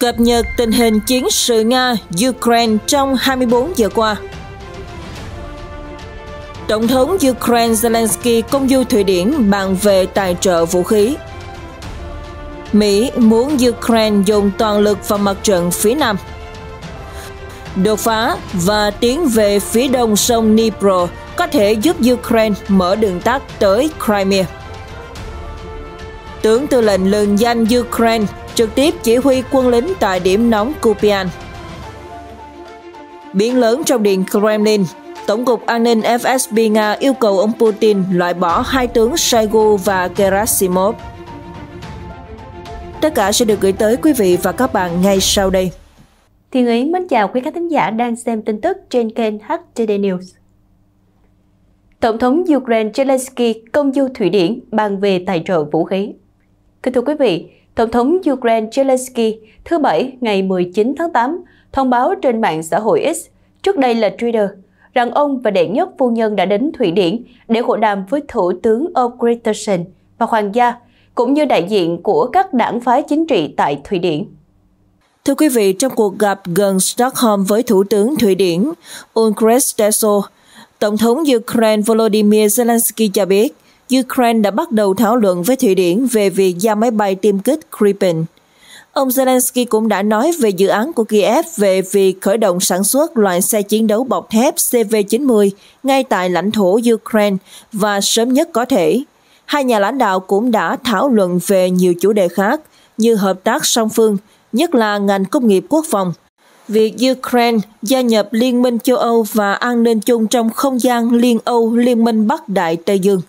cập nhật tình hình chiến sự Nga-Ukraine trong 24 giờ qua. Tổng thống Ukraine Zelensky công du Thụy Điển bàn về tài trợ vũ khí. Mỹ muốn Ukraine dùng toàn lực vào mặt trận phía Nam. Đột phá và tiến về phía đông sông Dnipro có thể giúp Ukraine mở đường tắt tới Crimea. Tướng tư lệnh lừng danh Ukraine trực tiếp chỉ huy quân lính tại điểm nóng Kupian. Biến lớn trong điện Kremlin, Tổng cục An ninh FSB Nga yêu cầu ông Putin loại bỏ hai tướng Shaigu và Gerasimov. Tất cả sẽ được gửi tới quý vị và các bạn ngay sau đây. Thiên Ý mến chào quý khán thính giả đang xem tin tức trên kênh HTD News. Tổng thống Ukraine Zelensky công du Thụy Điển bàn về tài trợ vũ khí. Kính thưa quý vị, Tổng thống Ukraine Zelensky thứ Bảy ngày 19 tháng 8 thông báo trên mạng xã hội X, trước đây là Twitter, rằng ông và đệ nhất phu nhân đã đến Thụy Điển để hội đàm với Thủ tướng Ulf Christensen và Hoàng gia, cũng như đại diện của các đảng phái chính trị tại Thụy Điển. Thưa quý vị, trong cuộc gặp gần Stockholm với Thủ tướng Thụy Điển Ulf Christensen, Tổng thống Ukraine Volodymyr Zelensky cho biết Ukraine đã bắt đầu thảo luận với Thụy Điển về việc giao máy bay tiêm kích Gripen. Ông Zelensky cũng đã nói về dự án của Kiev về việc khởi động sản xuất loại xe chiến đấu bọc thép CV-90 ngay tại lãnh thổ Ukraine và sớm nhất có thể. Hai nhà lãnh đạo cũng đã thảo luận về nhiều chủ đề khác như hợp tác song phương, nhất là ngành công nghiệp quốc phòng, việc Ukraine gia nhập Liên minh châu Âu và an ninh chung trong không gian Liên Âu Liên minh Bắc Đại Tây Dương.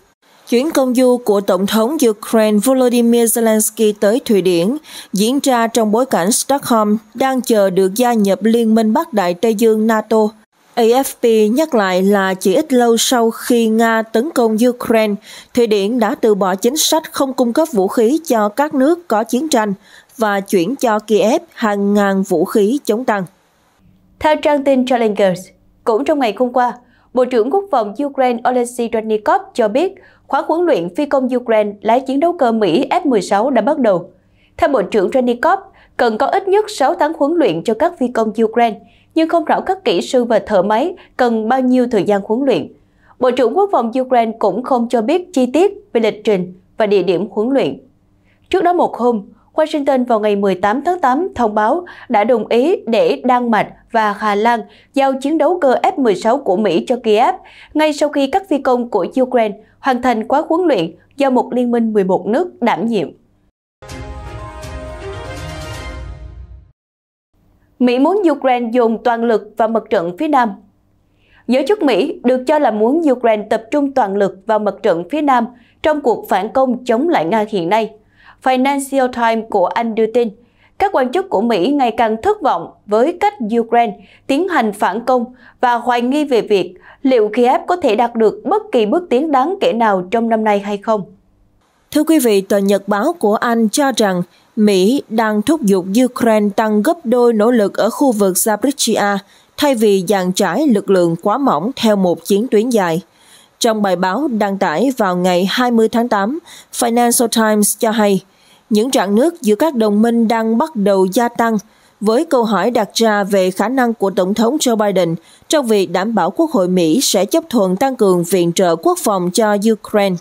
Chuyến công du của Tổng thống Ukraine Volodymyr Zelensky tới Thụy Điển diễn ra trong bối cảnh Stockholm đang chờ được gia nhập Liên minh Bắc Đại Tây Dương NATO. AFP nhắc lại là chỉ ít lâu sau khi Nga tấn công Ukraine, Thụy Điển đã từ bỏ chính sách không cung cấp vũ khí cho các nước có chiến tranh và chuyển cho Kiev hàng ngàn vũ khí chống tăng. Theo trang tin Challengers, cũng trong ngày hôm qua, Bộ trưởng Quốc phòng Ukraine Oleksiy Rednikov cho biết khóa huấn luyện phi công Ukraine lái chiến đấu cơ Mỹ F-16 đã bắt đầu. Theo Bộ trưởng Renikov, cần có ít nhất 6 tháng huấn luyện cho các phi công Ukraine, nhưng không rõ các kỹ sư và thợ máy cần bao nhiêu thời gian huấn luyện. Bộ trưởng Quốc phòng Ukraine cũng không cho biết chi tiết về lịch trình và địa điểm huấn luyện. Trước đó một hôm, Washington vào ngày 18 tháng 8 thông báo đã đồng ý để Đan Mạch và Hà Lan giao chiến đấu cơ F-16 của Mỹ cho Kiev ngay sau khi các phi công của Ukraine hoàn thành khóa huấn luyện do một liên minh 11 nước đảm nhiệm. Mỹ muốn Ukraine dùng toàn lực vào mặt trận phía Nam Giới chức Mỹ được cho là muốn Ukraine tập trung toàn lực vào mặt trận phía Nam trong cuộc phản công chống lại Nga hiện nay. Financial Times của Anh đưa tin, các quan chức của Mỹ ngày càng thất vọng với cách Ukraine tiến hành phản công và hoài nghi về việc liệu Kiev có thể đạt được bất kỳ bước tiến đáng kể nào trong năm nay hay không. Thưa quý vị, tờ Nhật báo của Anh cho rằng Mỹ đang thúc giục Ukraine tăng gấp đôi nỗ lực ở khu vực Zaporizhia thay vì dàn trải lực lượng quá mỏng theo một chiến tuyến dài. Trong bài báo đăng tải vào ngày 20 tháng 8, Financial Times cho hay – những rạn nước giữa các đồng minh đang bắt đầu gia tăng, với câu hỏi đặt ra về khả năng của Tổng thống Joe Biden trong việc đảm bảo Quốc hội Mỹ sẽ chấp thuận tăng cường viện trợ quốc phòng cho Ukraine.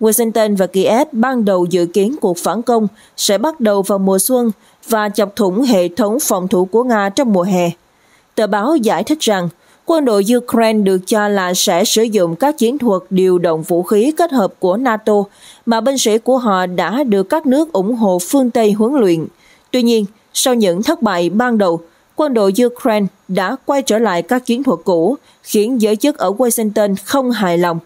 Washington và Kiev ban đầu dự kiến cuộc phản công sẽ bắt đầu vào mùa xuân và chọc thủng hệ thống phòng thủ của Nga trong mùa hè. Tờ báo giải thích rằng Quân đội Ukraine được cho là sẽ sử dụng các chiến thuật điều động vũ khí kết hợp của NATO mà binh sĩ của họ đã được các nước ủng hộ phương Tây huấn luyện. Tuy nhiên, sau những thất bại ban đầu, quân đội Ukraine đã quay trở lại các chiến thuật cũ, khiến giới chức ở Washington không hài lòng.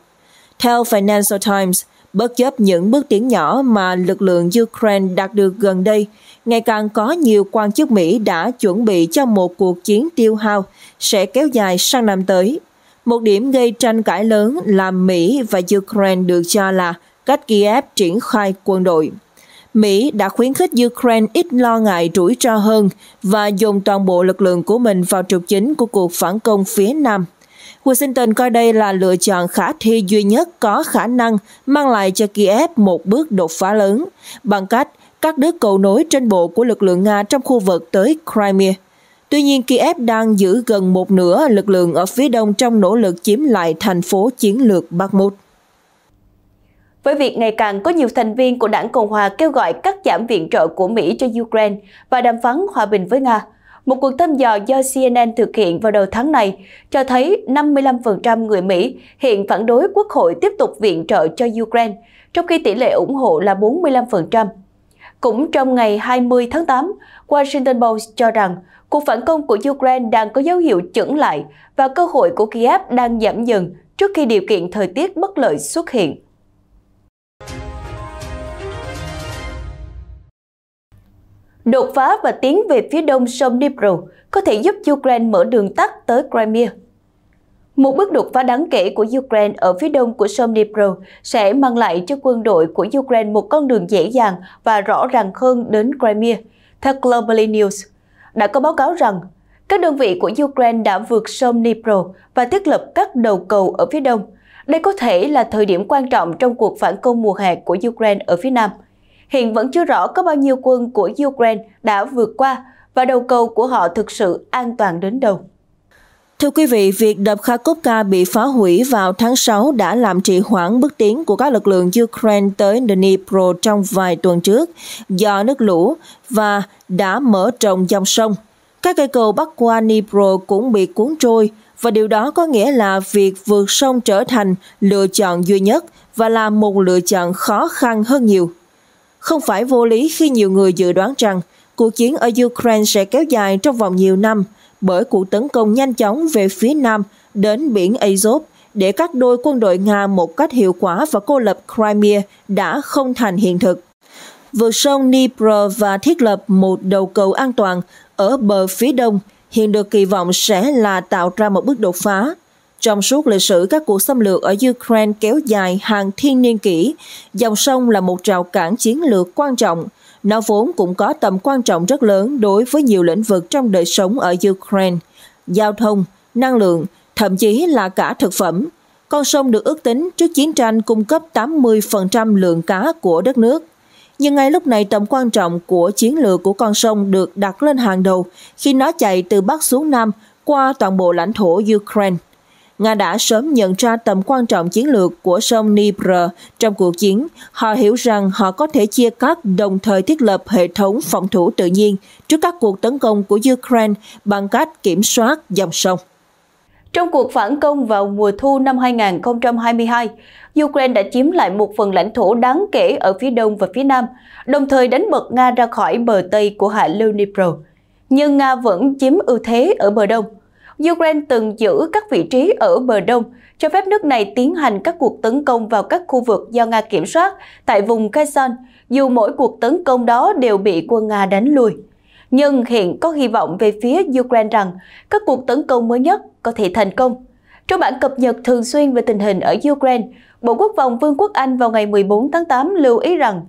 Theo Financial Times, Bất chấp những bước tiến nhỏ mà lực lượng Ukraine đạt được gần đây, ngày càng có nhiều quan chức Mỹ đã chuẩn bị cho một cuộc chiến tiêu hao sẽ kéo dài sang năm tới. Một điểm gây tranh cãi lớn là Mỹ và Ukraine được cho là cách Kiev triển khai quân đội. Mỹ đã khuyến khích Ukraine ít lo ngại rủi ro hơn và dùng toàn bộ lực lượng của mình vào trục chính của cuộc phản công phía Nam Washington coi đây là lựa chọn khả thi duy nhất có khả năng mang lại cho Kiev một bước đột phá lớn, bằng cách cắt đứt cầu nối trên bộ của lực lượng Nga trong khu vực tới Crimea. Tuy nhiên, Kiev đang giữ gần một nửa lực lượng ở phía đông trong nỗ lực chiếm lại thành phố chiến lược Bakhmut. Với việc ngày càng có nhiều thành viên của đảng Cộng Hòa kêu gọi cắt giảm viện trợ của Mỹ cho Ukraine và đàm phán hòa bình với Nga, một cuộc thăm dò do CNN thực hiện vào đầu tháng này cho thấy 55% người Mỹ hiện phản đối Quốc hội tiếp tục viện trợ cho Ukraine, trong khi tỷ lệ ủng hộ là 45%. Cũng trong ngày 20 tháng 8, Washington Post cho rằng cuộc phản công của Ukraine đang có dấu hiệu chững lại và cơ hội của Kiev đang giảm dần trước khi điều kiện thời tiết bất lợi xuất hiện. Đột phá và tiến về phía đông sông Dnipro có thể giúp Ukraine mở đường tắt tới Crimea. Một bước đột phá đáng kể của Ukraine ở phía đông của sông Dnipro sẽ mang lại cho quân đội của Ukraine một con đường dễ dàng và rõ ràng hơn đến Crimea, theo Global News. Đã có báo cáo rằng, các đơn vị của Ukraine đã vượt sông Dnipro và thiết lập các đầu cầu ở phía đông. Đây có thể là thời điểm quan trọng trong cuộc phản công mùa hè của Ukraine ở phía nam – hiện vẫn chưa rõ có bao nhiêu quân của Ukraine đã vượt qua và đầu cầu của họ thực sự an toàn đến đâu. Thưa quý vị, việc đập Kharkovka bị phá hủy vào tháng 6 đã làm trì hoãn bước tiến của các lực lượng Ukraine tới Dnipro trong vài tuần trước do nước lũ và đã mở rộng dòng sông. Các cây cầu bắc qua Dnipro cũng bị cuốn trôi và điều đó có nghĩa là việc vượt sông trở thành lựa chọn duy nhất và là một lựa chọn khó khăn hơn nhiều. Không phải vô lý khi nhiều người dự đoán rằng cuộc chiến ở Ukraine sẽ kéo dài trong vòng nhiều năm bởi cuộc tấn công nhanh chóng về phía nam đến biển Azov để các đôi quân đội Nga một cách hiệu quả và cô lập Crimea đã không thành hiện thực. Vượt sông Dnipro và thiết lập một đầu cầu an toàn ở bờ phía đông hiện được kỳ vọng sẽ là tạo ra một bước đột phá trong suốt lịch sử các cuộc xâm lược ở Ukraine kéo dài hàng thiên niên kỷ, dòng sông là một rào cản chiến lược quan trọng. Nó vốn cũng có tầm quan trọng rất lớn đối với nhiều lĩnh vực trong đời sống ở Ukraine, giao thông, năng lượng, thậm chí là cả thực phẩm. Con sông được ước tính trước chiến tranh cung cấp 80% lượng cá của đất nước. Nhưng ngay lúc này tầm quan trọng của chiến lược của con sông được đặt lên hàng đầu khi nó chạy từ Bắc xuống Nam qua toàn bộ lãnh thổ Ukraine. Nga đã sớm nhận ra tầm quan trọng chiến lược của sông Dnipro trong cuộc chiến. Họ hiểu rằng họ có thể chia cắt đồng thời thiết lập hệ thống phòng thủ tự nhiên trước các cuộc tấn công của Ukraine bằng cách kiểm soát dòng sông. Trong cuộc phản công vào mùa thu năm 2022, Ukraine đã chiếm lại một phần lãnh thổ đáng kể ở phía đông và phía nam, đồng thời đánh bật Nga ra khỏi bờ Tây của hạ lưu Dnipro. Nhưng Nga vẫn chiếm ưu thế ở bờ đông. Ukraine từng giữ các vị trí ở bờ đông, cho phép nước này tiến hành các cuộc tấn công vào các khu vực do Nga kiểm soát tại vùng Kherson, dù mỗi cuộc tấn công đó đều bị quân Nga đánh lùi. Nhưng hiện có hy vọng về phía Ukraine rằng các cuộc tấn công mới nhất có thể thành công. Trong bản cập nhật thường xuyên về tình hình ở Ukraine, Bộ Quốc phòng Vương quốc Anh vào ngày 14 tháng 8 lưu ý rằng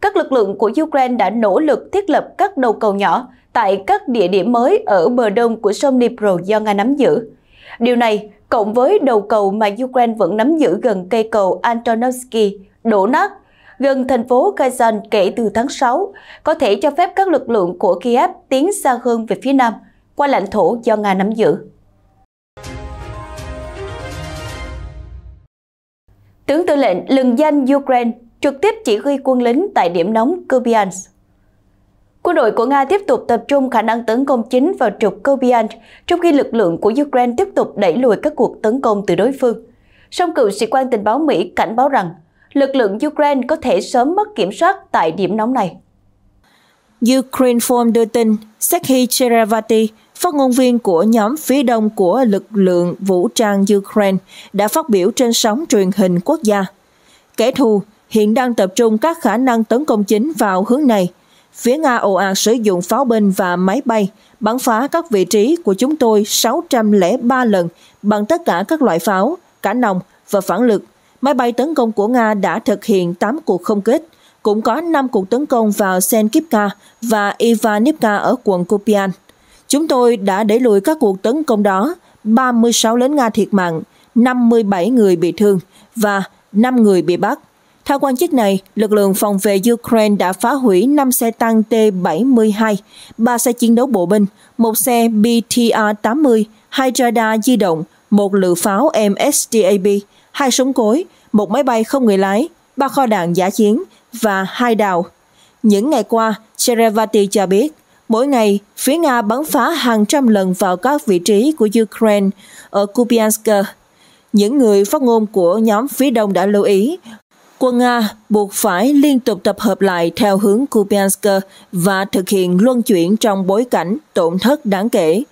các lực lượng của Ukraine đã nỗ lực thiết lập các đầu cầu nhỏ tại các địa điểm mới ở bờ đông của sông Dnipro do Nga nắm giữ. Điều này, cộng với đầu cầu mà Ukraine vẫn nắm giữ gần cây cầu Antonovsky, đổ nát, gần thành phố Kazan kể từ tháng 6, có thể cho phép các lực lượng của Kiev tiến xa hơn về phía nam, qua lãnh thổ do Nga nắm giữ. Tướng tư lệnh lừng danh Ukraine trực tiếp chỉ huy quân lính tại điểm nóng Kupiansk. Quân đội của Nga tiếp tục tập trung khả năng tấn công chính vào trục Kobian, trong khi lực lượng của Ukraine tiếp tục đẩy lùi các cuộc tấn công từ đối phương. Song cựu sĩ quan tình báo Mỹ cảnh báo rằng lực lượng Ukraine có thể sớm mất kiểm soát tại điểm nóng này. Ukraine Form đưa tin, Sergei Cheravati, phát ngôn viên của nhóm phía đông của lực lượng vũ trang Ukraine, đã phát biểu trên sóng truyền hình quốc gia. Kẻ thù hiện đang tập trung các khả năng tấn công chính vào hướng này – Phía Nga ồ ạt sử dụng pháo binh và máy bay, bắn phá các vị trí của chúng tôi 603 lần bằng tất cả các loại pháo, cả nòng và phản lực. Máy bay tấn công của Nga đã thực hiện 8 cuộc không kích, cũng có 5 cuộc tấn công vào Senkivka và Ivanivka ở quận Kupian. Chúng tôi đã đẩy lùi các cuộc tấn công đó, 36 lính Nga thiệt mạng, 57 người bị thương và 5 người bị bắt. Theo quan chức này, lực lượng phòng vệ Ukraine đã phá hủy 5 xe tăng T-72, 3 xe chiến đấu bộ binh, một xe BTR-80, hai radar di động, một lựu pháo msdab, hai súng cối, một máy bay không người lái, ba kho đạn giả chiến và hai đào. Những ngày qua, Cherevati cho biết, mỗi ngày, phía Nga bắn phá hàng trăm lần vào các vị trí của Ukraine ở Kupiansk. Những người phát ngôn của nhóm phía Đông đã lưu ý, quân Nga buộc phải liên tục tập hợp lại theo hướng Kupiansk và thực hiện luân chuyển trong bối cảnh tổn thất đáng kể.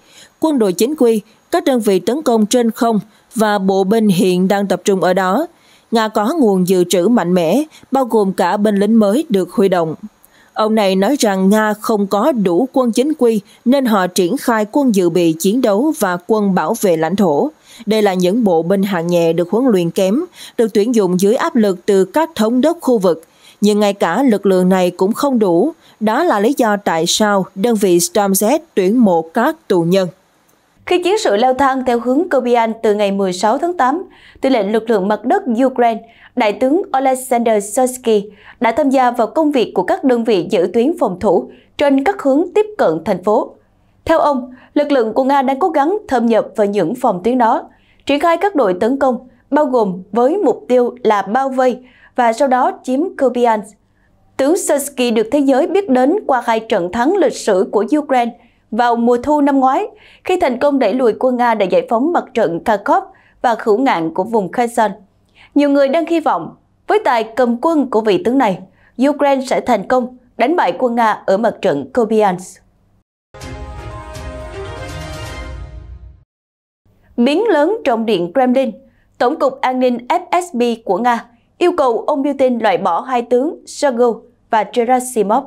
Quân đội chính quy, các đơn vị tấn công trên không và bộ binh hiện đang tập trung ở đó. Nga có nguồn dự trữ mạnh mẽ, bao gồm cả binh lính mới được huy động. Ông này nói rằng Nga không có đủ quân chính quy nên họ triển khai quân dự bị chiến đấu và quân bảo vệ lãnh thổ. Đây là những bộ binh hạng nhẹ được huấn luyện kém, được tuyển dụng dưới áp lực từ các thống đốc khu vực. Nhưng ngay cả lực lượng này cũng không đủ. Đó là lý do tại sao đơn vị Stormz tuyển mộ các tù nhân. Khi chiến sự leo thang theo hướng Kobian từ ngày 16 tháng 8, tư lệnh lực lượng mặt đất Ukraine, Đại tướng Oleksandr Sosky đã tham gia vào công việc của các đơn vị giữ tuyến phòng thủ trên các hướng tiếp cận thành phố. Theo ông, lực lượng của Nga đang cố gắng thâm nhập vào những phòng tuyến đó, triển khai các đội tấn công, bao gồm với mục tiêu là bao vây và sau đó chiếm Kupiansk. Tướng Sersky được thế giới biết đến qua hai trận thắng lịch sử của Ukraine vào mùa thu năm ngoái, khi thành công đẩy lùi quân Nga để giải phóng mặt trận Kharkov và khử ngạn của vùng Kherson. Nhiều người đang hy vọng, với tài cầm quân của vị tướng này, Ukraine sẽ thành công đánh bại quân Nga ở mặt trận Kupiansk. biến lớn trong điện Kremlin, Tổng cục An ninh FSB của Nga yêu cầu ông Putin loại bỏ hai tướng Shoigu và Gerasimov.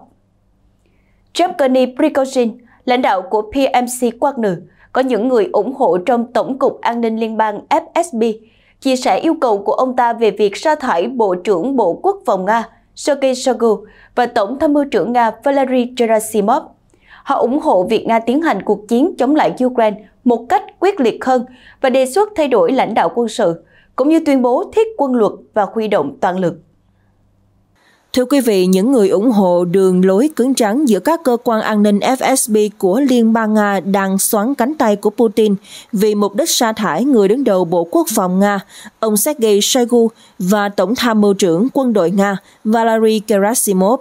Yevgeny Prigozhin, lãnh đạo của PMC Wagner, có những người ủng hộ trong Tổng cục An ninh Liên bang FSB, chia sẻ yêu cầu của ông ta về việc sa thải Bộ trưởng Bộ Quốc phòng Nga Sergei Shoigu và Tổng tham mưu trưởng Nga Valery Gerasimov. Họ ủng hộ việc Nga tiến hành cuộc chiến chống lại Ukraine một cách quyết liệt hơn và đề xuất thay đổi lãnh đạo quân sự, cũng như tuyên bố thiết quân luật và huy động toàn lực. Thưa quý vị, những người ủng hộ đường lối cứng rắn giữa các cơ quan an ninh FSB của Liên bang Nga đang xoắn cánh tay của Putin vì mục đích sa thải người đứng đầu Bộ Quốc phòng Nga, ông Sergei Shoigu và Tổng tham mưu trưởng quân đội Nga Valery Gerasimov.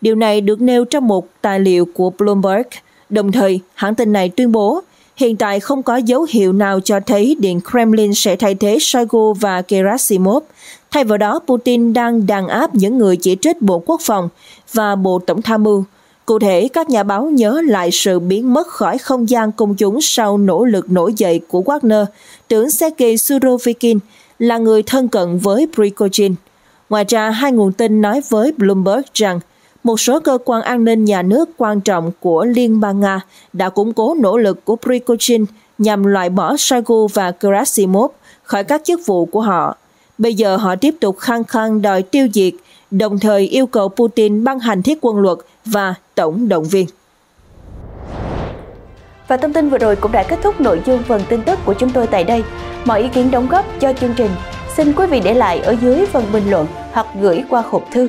Điều này được nêu trong một tài liệu của Bloomberg. Đồng thời, hãng tin này tuyên bố Hiện tại không có dấu hiệu nào cho thấy Điện Kremlin sẽ thay thế Shoigu và Gerasimov. Thay vào đó, Putin đang đàn áp những người chỉ trích Bộ Quốc phòng và Bộ Tổng tham mưu. Cụ thể, các nhà báo nhớ lại sự biến mất khỏi không gian công chúng sau nỗ lực nổi dậy của Wagner. Tướng Sergei Surovikin là người thân cận với Prigozhin. Ngoài ra, hai nguồn tin nói với Bloomberg rằng một số cơ quan an ninh nhà nước quan trọng của Liên bang Nga đã củng cố nỗ lực của Prigozhin nhằm loại bỏ Shoigu và Gerasimov khỏi các chức vụ của họ. Bây giờ họ tiếp tục khăng khăng đòi tiêu diệt, đồng thời yêu cầu Putin ban hành thiết quân luật và tổng động viên. Và thông tin vừa rồi cũng đã kết thúc nội dung phần tin tức của chúng tôi tại đây. Mọi ý kiến đóng góp cho chương trình xin quý vị để lại ở dưới phần bình luận hoặc gửi qua hộp thư